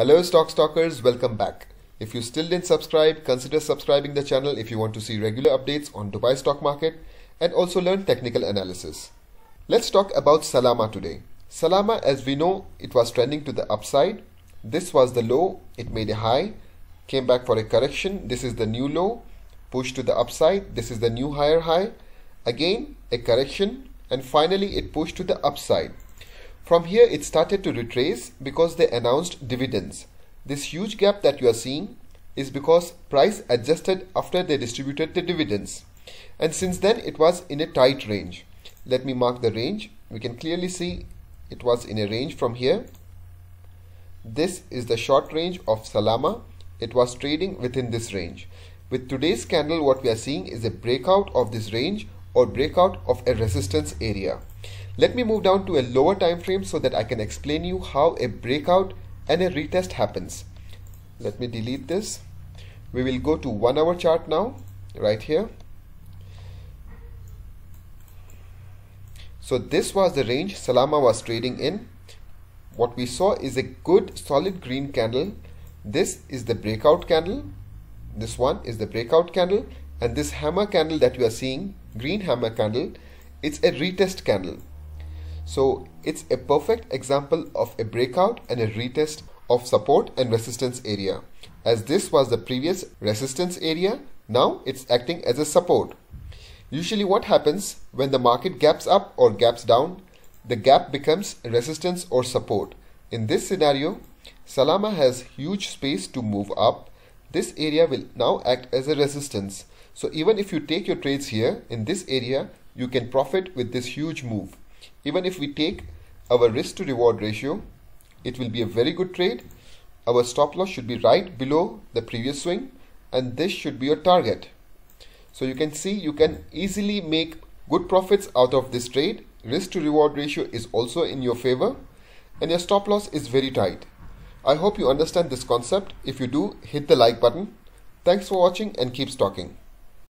Hello stock stalkers, welcome back. If you still didn't subscribe, consider subscribing the channel if you want to see regular updates on Dubai stock market and also learn technical analysis. Let's talk about Salama today. Salama as we know it was trending to the upside. This was the low, it made a high, came back for a correction. This is the new low, Pushed to the upside. This is the new higher high. Again a correction and finally it pushed to the upside from here, it started to retrace because they announced dividends. This huge gap that you are seeing is because price adjusted after they distributed the dividends. And since then, it was in a tight range. Let me mark the range. We can clearly see it was in a range from here. This is the short range of Salama. It was trading within this range. With today's candle, what we are seeing is a breakout of this range or breakout of a resistance area. Let me move down to a lower time frame so that I can explain you how a breakout and a retest happens. Let me delete this. We will go to one hour chart now, right here. So this was the range Salama was trading in. What we saw is a good solid green candle. This is the breakout candle. This one is the breakout candle and this hammer candle that you are seeing, green hammer candle, it's a retest candle. So it's a perfect example of a breakout and a retest of support and resistance area. As this was the previous resistance area, now it's acting as a support. Usually what happens when the market gaps up or gaps down, the gap becomes resistance or support. In this scenario, Salama has huge space to move up. This area will now act as a resistance. So even if you take your trades here in this area, you can profit with this huge move. Even if we take our risk to reward ratio, it will be a very good trade. Our stop loss should be right below the previous swing and this should be your target. So you can see you can easily make good profits out of this trade. Risk to reward ratio is also in your favor and your stop loss is very tight. I hope you understand this concept. If you do, hit the like button. Thanks for watching and keep stalking.